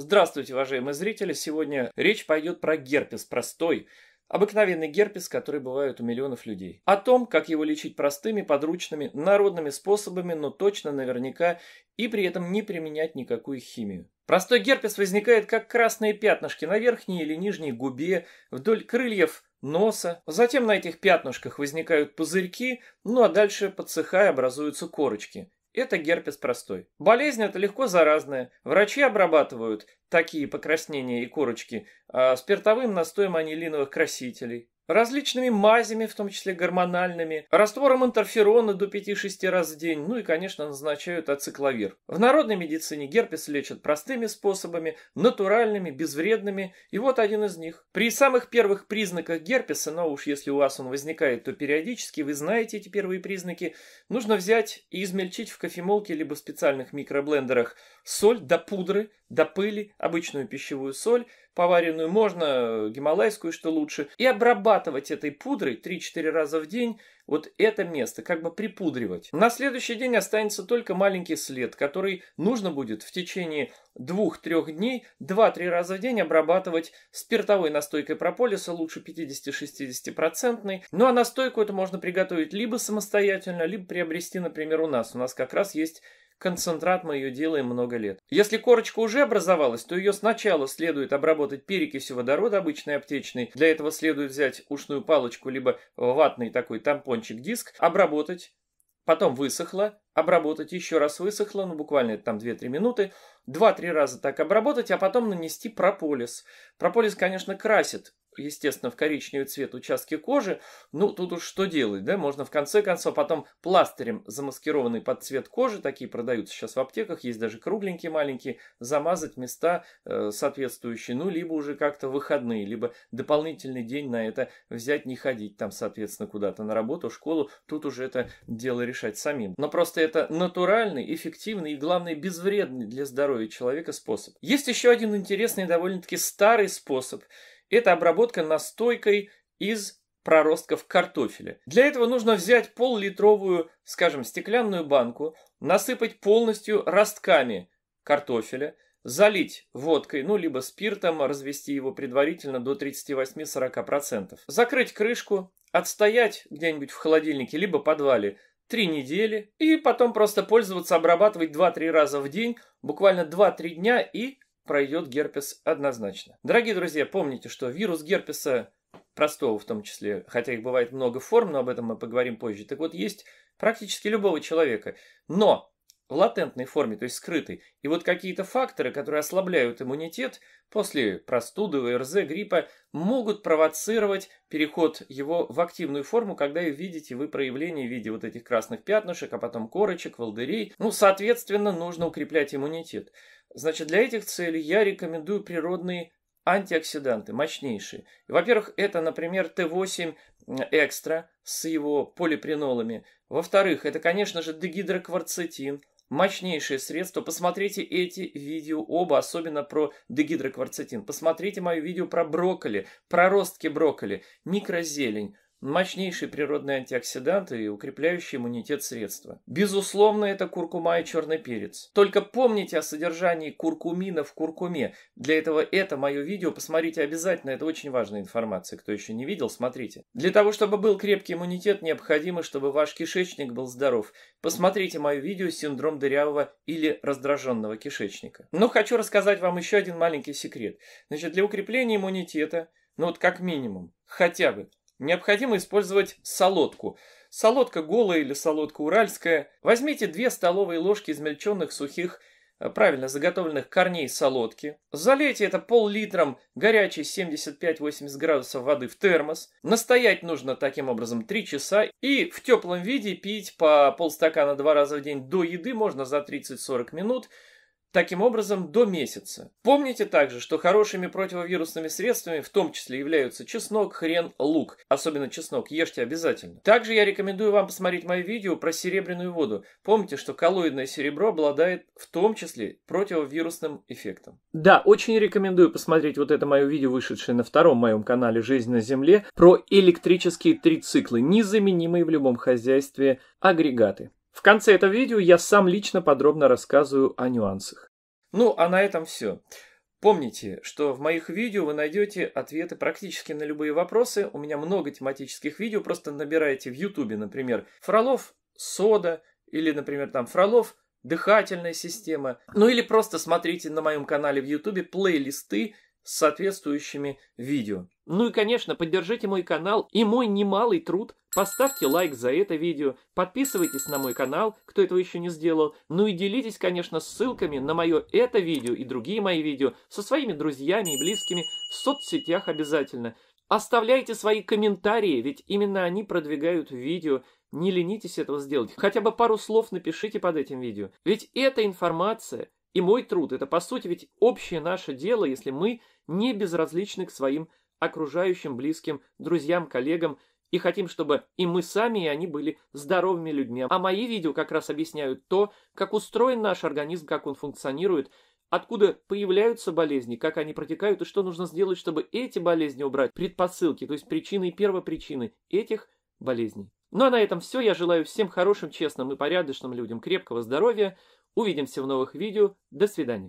Здравствуйте, уважаемые зрители! Сегодня речь пойдет про герпес простой, Обыкновенный герпес, который бывает у миллионов людей. О том, как его лечить простыми, подручными, народными способами, но точно наверняка, и при этом не применять никакую химию. Простой герпес возникает как красные пятнышки на верхней или нижней губе, вдоль крыльев носа. Затем на этих пятнышках возникают пузырьки, ну а дальше, подсыхая, образуются корочки. Это герпес простой. Болезнь это легко заразная. Врачи обрабатывают такие покраснения и корочки а спиртовым настоем анилиновых красителей различными мазями, в том числе гормональными, раствором интерферона до 5-6 раз в день, ну и, конечно, назначают ацикловир. В народной медицине герпес лечат простыми способами, натуральными, безвредными, и вот один из них. При самых первых признаках герпеса, но ну а уж если у вас он возникает, то периодически вы знаете эти первые признаки, нужно взять и измельчить в кофемолке либо в специальных микроблендерах соль до пудры, до пыли, обычную пищевую соль, поваренную можно, э, гималайскую, что лучше, и обрабатывать этой пудрой 3-4 раза в день вот это место, как бы припудривать. На следующий день останется только маленький след, который нужно будет в течение 2-3 дней 2-3 раза в день обрабатывать спиртовой настойкой прополиса, лучше 50-60%. Ну а настойку это можно приготовить либо самостоятельно, либо приобрести, например, у нас. У нас как раз есть Концентрат мы ее делаем много лет. Если корочка уже образовалась, то ее сначала следует обработать перекисью водорода обычной аптечной. Для этого следует взять ушную палочку, либо ватный такой тампончик-диск, обработать, потом высохло, обработать, еще раз высохло, ну буквально там 2-3 минуты, 2-3 раза так обработать, а потом нанести прополис. Прополис, конечно, красит естественно, в коричневый цвет участки кожи, ну, тут уж что делать, да, можно в конце концов потом пластырем, замаскированный под цвет кожи, такие продаются сейчас в аптеках, есть даже кругленькие маленькие, замазать места э, соответствующие, ну, либо уже как-то выходные, либо дополнительный день на это взять, не ходить там, соответственно, куда-то на работу, в школу, тут уже это дело решать самим. Но просто это натуральный, эффективный и, главное, безвредный для здоровья человека способ. Есть еще один интересный, довольно-таки старый способ – это обработка настойкой из проростков картофеля. Для этого нужно взять пол-литровую, скажем, стеклянную банку, насыпать полностью ростками картофеля, залить водкой, ну, либо спиртом, развести его предварительно до 38-40%. Закрыть крышку, отстоять где-нибудь в холодильнике, либо подвале 3 недели, и потом просто пользоваться, обрабатывать 2-3 раза в день, буквально 2-3 дня, и пройдет герпес однозначно. Дорогие друзья, помните, что вирус герпеса простого в том числе, хотя их бывает много форм, но об этом мы поговорим позже. Так вот, есть практически любого человека. Но в латентной форме, то есть скрытой. И вот какие-то факторы, которые ослабляют иммунитет после простуды, ВРЗ, гриппа, могут провоцировать переход его в активную форму, когда и видите вы проявление в виде вот этих красных пятнышек, а потом корочек, волдырей. Ну, соответственно, нужно укреплять иммунитет. Значит, для этих целей я рекомендую природные антиоксиданты, мощнейшие. Во-первых, это, например, Т8 экстра с его полипринолами. Во-вторых, это, конечно же, дегидрокварцетин, мощнейшее средство. Посмотрите эти видео оба, особенно про дегидрокварцетин. Посмотрите мое видео про брокколи, про ростки брокколи, микрозелень мощнейшие природные антиоксиданты и укрепляющие иммунитет средства. Безусловно, это куркума и черный перец. Только помните о содержании куркумина в куркуме. Для этого это мое видео, посмотрите обязательно, это очень важная информация. Кто еще не видел, смотрите. Для того, чтобы был крепкий иммунитет, необходимо, чтобы ваш кишечник был здоров. Посмотрите мое видео «Синдром дырявого или раздраженного кишечника». Но хочу рассказать вам еще один маленький секрет. Значит, для укрепления иммунитета, ну вот как минимум, хотя бы Необходимо использовать солодку. Солодка голая или солодка уральская. Возьмите 2 столовые ложки измельченных сухих, э, правильно заготовленных корней солодки. Залейте это пол-литром горячей 75-80 градусов воды в термос. Настоять нужно таким образом 3 часа. И в теплом виде пить по полстакана два раза в день до еды можно за 30-40 минут – Таким образом, до месяца. Помните также, что хорошими противовирусными средствами в том числе являются чеснок, хрен, лук. Особенно чеснок, ешьте обязательно. Также я рекомендую вам посмотреть мое видео про серебряную воду. Помните, что коллоидное серебро обладает в том числе противовирусным эффектом. Да, очень рекомендую посмотреть вот это мое видео, вышедшее на втором моем канале «Жизнь на Земле» про электрические трициклы, незаменимые в любом хозяйстве агрегаты. В конце этого видео я сам лично подробно рассказываю о нюансах. Ну, а на этом все. Помните, что в моих видео вы найдете ответы практически на любые вопросы. У меня много тематических видео, просто набирайте в YouTube, например, Фролов, сода, или, например, там Фролов, дыхательная система. Ну или просто смотрите на моем канале в YouTube плейлисты с соответствующими видео. Ну и, конечно, поддержите мой канал и мой немалый труд Поставьте лайк за это видео, подписывайтесь на мой канал, кто этого еще не сделал, ну и делитесь, конечно, ссылками на мое это видео и другие мои видео со своими друзьями и близкими в соцсетях обязательно. Оставляйте свои комментарии, ведь именно они продвигают видео. Не ленитесь этого сделать. Хотя бы пару слов напишите под этим видео. Ведь эта информация и мой труд, это по сути ведь общее наше дело, если мы не безразличны к своим окружающим, близким, друзьям, коллегам, и хотим, чтобы и мы сами, и они были здоровыми людьми. А мои видео как раз объясняют то, как устроен наш организм, как он функционирует, откуда появляются болезни, как они протекают и что нужно сделать, чтобы эти болезни убрать, предпосылки, то есть причины и первопричины этих болезней. Ну а на этом все. Я желаю всем хорошим, честным и порядочным людям крепкого здоровья. Увидимся в новых видео. До свидания.